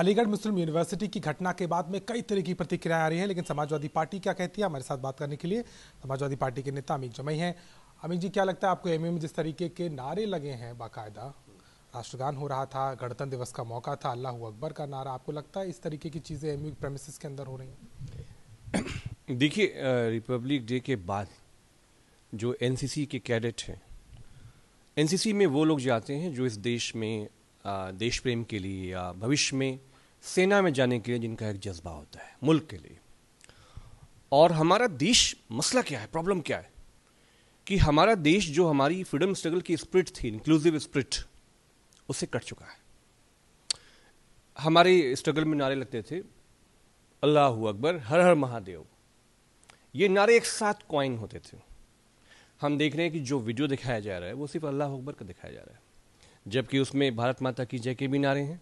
Aligarh Muslim university की घटना के बाद में कई तरह की प्रतिक्रिया आ रही है लेकिन समाजवादी पार्टी क्या कहती है हमारे साथ बात करने के लिए समाजवादी पार्टी के नेता अमित जमई हैं अमित जी क्या लगता है आपको एम में जिस तरीके के नारे लगे हैं बाकायदा राष्ट्रगान हो रहा था गणतंत्र दिवस का मौका था अल्लाह अकबर का नारा आपको लगता है इस तरीके की चीज़ें एम प्रेमिस के अंदर हो रही हैं देखिए रिपब्लिक डे के बाद जो एन के कैडेट हैं एन में वो लोग जाते हैं जो इस देश में देश प्रेम के लिए या भविष्य में सेना में जाने के लिए जिनका एक जज्बा होता है मुल्क के लिए और हमारा देश मसला क्या है प्रॉब्लम क्या है कि हमारा देश जो हमारी फ्रीडम स्ट्रगल की स्प्रिट थी इंक्लूसिव स्प्रिट उसे कट चुका है हमारे स्ट्रगल में नारे लगते थे अल्लाह अकबर हर हर महादेव ये नारे एक साथ क्वाइन होते थे हम देख रहे हैं कि जो वीडियो दिखाया जा रहा है वो सिर्फ अल्लाह अकबर का दिखाया जा रहा है जबकि उसमें भारत माता की जय के भी नारे हैं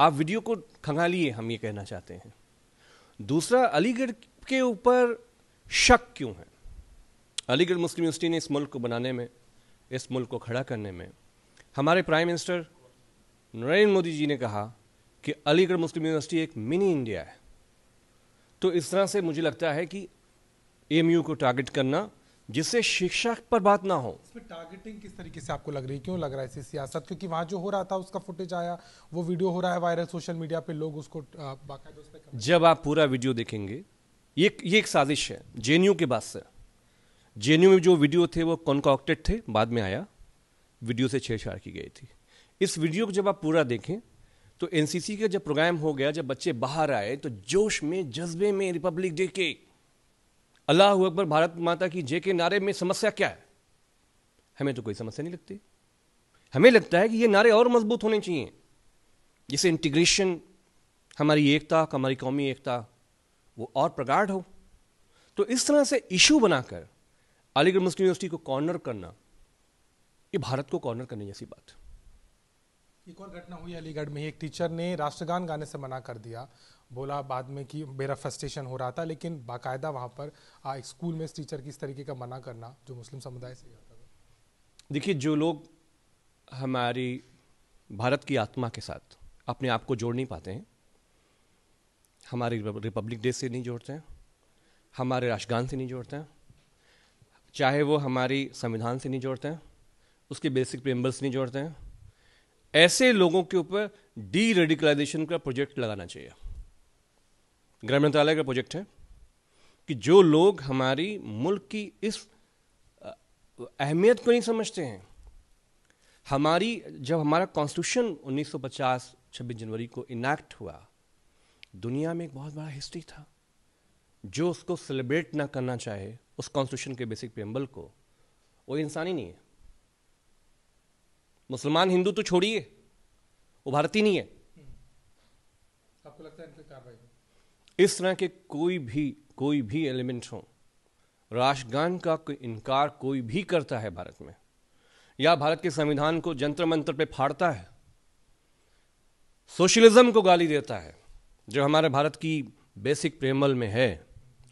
आप वीडियो को खंगालिए हम ये कहना चाहते हैं दूसरा अलीगढ़ के ऊपर शक क्यों है अलीगढ़ मुस्लिम यूनिवर्सिटी ने इस मुल्क को बनाने में इस मुल्क को खड़ा करने में हमारे प्राइम मिनिस्टर नरेंद्र मोदी जी ने कहा कि अलीगढ़ मुस्लिम यूनिवर्सिटी एक मिनी इंडिया है तो इस तरह से मुझे लगता है कि एमयू को टारगेट करना जिससे शिक्षा पर बात ना हो टारगेटिंग किस तरीके से आपको लग रही है क्यों लग रहा है इसे सियासत क्योंकि वहां जो हो रहा था उसका फुटेज आया वो वीडियो हो रहा है वायरल सोशल मीडिया पे लोग उसको जब आप पूरा वीडियो देखेंगे ये ये एक साजिश है जे के बाद से जे में जो वीडियो थे वो कॉन्कॉक्टेड थे बाद में आया वीडियो से छेड़छाड़ की गई थी इस वीडियो को जब आप पूरा देखें तो एनसीसी का जब प्रोग्राम हो गया जब बच्चे बाहर आए तो जोश में जज्बे में रिपब्लिक डे के अल्लाह अकबर भारत माता की जय के नारे में समस्या क्या है हमें तो कोई समस्या नहीं लगती हमें लगता है कि ये नारे और मजबूत होने चाहिए जिससे इंटीग्रेशन हमारी एकता हमारी कौमी एकता वो और प्रगाढ़ हो तो इस तरह से इशू बनाकर अलीगढ़ मुस्लिम यूनिवर्सिटी को कॉर्नर करना ये भारत को कॉर्नर करने जैसी बात एक और घटना हुई अलीगढ़ में एक टीचर ने राष्ट्रगान गाने से मना कर दिया बोला बाद में कि मेरा फ्रस्ट्रेशन हो रहा था लेकिन बाकायदा वहाँ पर एक स्कूल में इस टीचर की इस तरीके का मना करना जो मुस्लिम समुदाय से देखिए जो लोग हमारी भारत की आत्मा के साथ अपने आप को जोड़ नहीं पाते हैं हमारे रिपब्लिक डे से नहीं जोड़ते हैं हमारे राष्ट्रगान से नहीं जोड़ते हैं चाहे वो हमारी संविधान से नहीं जोड़ते हैं उसके बेसिक पेम्बल से नहीं जोड़ते हैं ऐसे लोगों के ऊपर डी रेडिकलाइजेशन का प्रोजेक्ट लगाना चाहिए गृह मंत्रालय का प्रोजेक्ट है कि जो लोग हमारी मुल्क की इस अहमियत को नहीं समझते हैं हमारी जब हमारा कॉन्स्टिट्यूशन 1950 26 जनवरी को इनैक्ट हुआ दुनिया में एक बहुत बड़ा हिस्ट्री था जो उसको सेलिब्रेट ना करना चाहे उस कॉन्स्टिट्यूशन के बेसिक पेम्बल को वो इंसान ही नहीं है मुसलमान हिंदू तो छोड़िए वो भारतीय नहीं है आपको लगता है इस तरह के कोई भी कोई भी एलिमेंट हो राष्ट्रगान का कोई इनकार कोई भी करता है भारत में या भारत के संविधान को जंत्र मंत्र पे फाड़ता है सोशलिज्म को गाली देता है जो हमारे भारत की बेसिक प्रेमल में है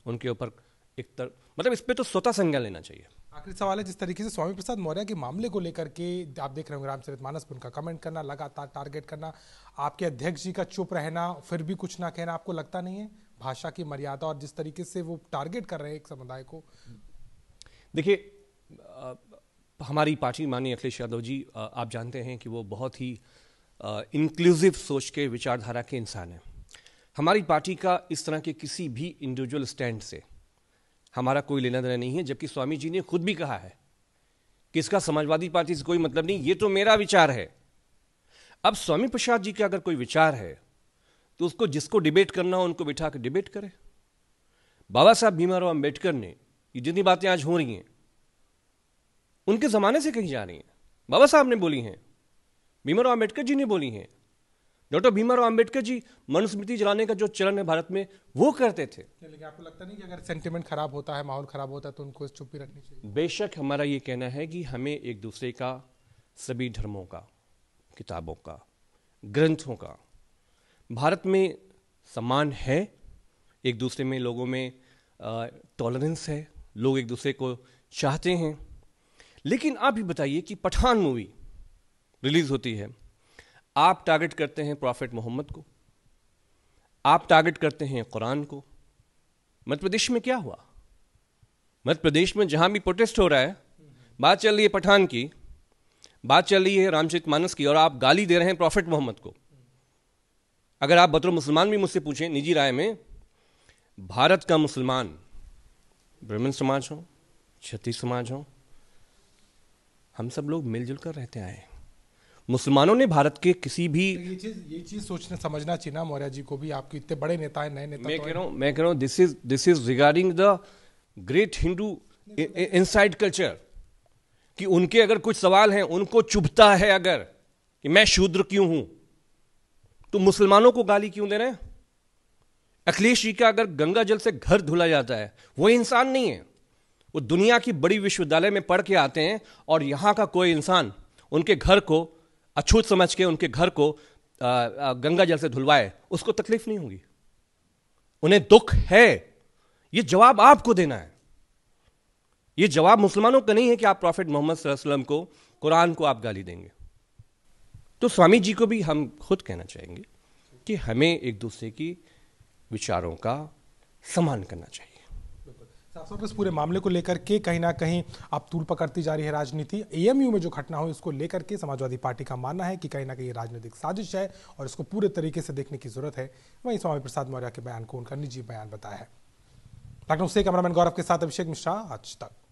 उनके ऊपर एक तरफ मतलब इस पर तो स्वतः संज्ञा लेना चाहिए आखिरी सवाल है जिस तरीके से स्वामी प्रसाद मौर्य के मामले को लेकर के आप देख रहे हो रामचरित मानस उनका कमेंट करना लगातार टारगेट करना आपके अध्यक्ष जी का चुप रहना फिर भी कुछ ना कहना आपको लगता नहीं है भाषा की मर्यादा और जिस तरीके से वो टारगेट कर रहे हैं एक समुदाय को देखिए हमारी पार्टी माननीय अखिलेश यादव जी आप जानते हैं कि वो बहुत ही इंक्लूसिव सोच के विचारधारा के इंसान हैं हमारी पार्टी का इस तरह के किसी भी इंडिविजुअल स्टैंड से हमारा कोई लेना देना नहीं है जबकि स्वामी जी ने खुद भी कहा है कि इसका समाजवादी पार्टी से कोई मतलब नहीं ये तो मेरा विचार है अब स्वामी प्रसाद जी का अगर कोई विचार है तो उसको जिसको डिबेट करना हो उनको बिठा कर डिबेट करें बाबा साहब भीमराव अम्बेडकर ने ये जितनी बातें आज हो रही हैं उनके ज़माने से कही जा रही हैं बाबा साहब ने बोली हैं भीमराव अम्बेडकर जी ने बोली हैं डॉक्टर भीमराव अम्बेडकर जी मनुस्मृति जलाने का जो चलन है भारत में वो करते थे लेकिन आपको लगता नहीं कि अगर सेंटिमेंट खराब होता है माहौल खराब होता है तो उनको चुप्पी रखनी चाहिए बेशक हमारा ये कहना है कि हमें एक दूसरे का सभी धर्मों का किताबों का ग्रंथों का भारत में सम्मान है एक दूसरे में लोगों में टॉलरेंस है लोग एक दूसरे को चाहते हैं लेकिन आप ही बताइए कि पठान मूवी रिलीज़ होती है आप टारगेट करते हैं प्रॉफिट मोहम्मद को आप टारगेट करते हैं कुरान को मध्य प्रदेश में क्या हुआ मध्य प्रदेश में जहां भी प्रोटेस्ट हो रहा है बात चल रही है पठान की बात चल रही है रामचरित मानस की और आप गाली दे रहे हैं प्रॉफिट मोहम्मद को अगर आप बतौर मुसलमान भी मुझसे पूछें निजी राय में भारत का मुसलमान ब्राह्मण समाज हो क्षति समाज हो हम सब लोग मिलजुल कर रहते आए हैं मुसलमानों ने भारत के किसी भी तो ये चीज ये चीज सोचना समझना चाहिए ना मौर्य जी को भी आपके इतने बड़े नेता है नए नेता मैं तो कह रहा हूँ मैं कह रहा हूँ this is this is regarding the great Hindu inside culture कि उनके अगर कुछ सवाल हैं उनको चुभता है अगर कि मैं शूद्र क्यों हूं तो मुसलमानों को गाली क्यों दे रहे हैं अखिलेश जी का अगर गंगा जल से घर धुला जाता है वो इंसान नहीं है वो दुनिया की बड़ी विश्वविद्यालय में पढ़ के आते हैं और यहाँ का कोई इंसान उनके घर को अछूत समझ के उनके घर को गंगा जल से धुलवाए उसको तकलीफ नहीं होगी उन्हें दुख है ये जवाब आपको देना है ये जवाब मुसलमानों का नहीं है कि आप प्रॉफिट मोहम्मद वसल्लम को कुरान को आप गाली देंगे तो स्वामी जी को भी हम खुद कहना चाहेंगे कि हमें एक दूसरे की विचारों का सम्मान करना चाहिए इस पूरे मामले को लेकर के कहीं ना कहीं आप तूल पकड़ती जा रही है राजनीति एएमयू में जो घटना हुई उसको लेकर के समाजवादी पार्टी का मानना है कि कहीं ना कहीं राजनीतिक साजिश है और इसको पूरे तरीके से देखने की जरूरत है वहीं स्वामी प्रसाद मौर्य के बयान को उनका निजी बयान बताया है लखनऊ से कैमरामैन गौरव के साथ अभिषेक मिश्रा आज तक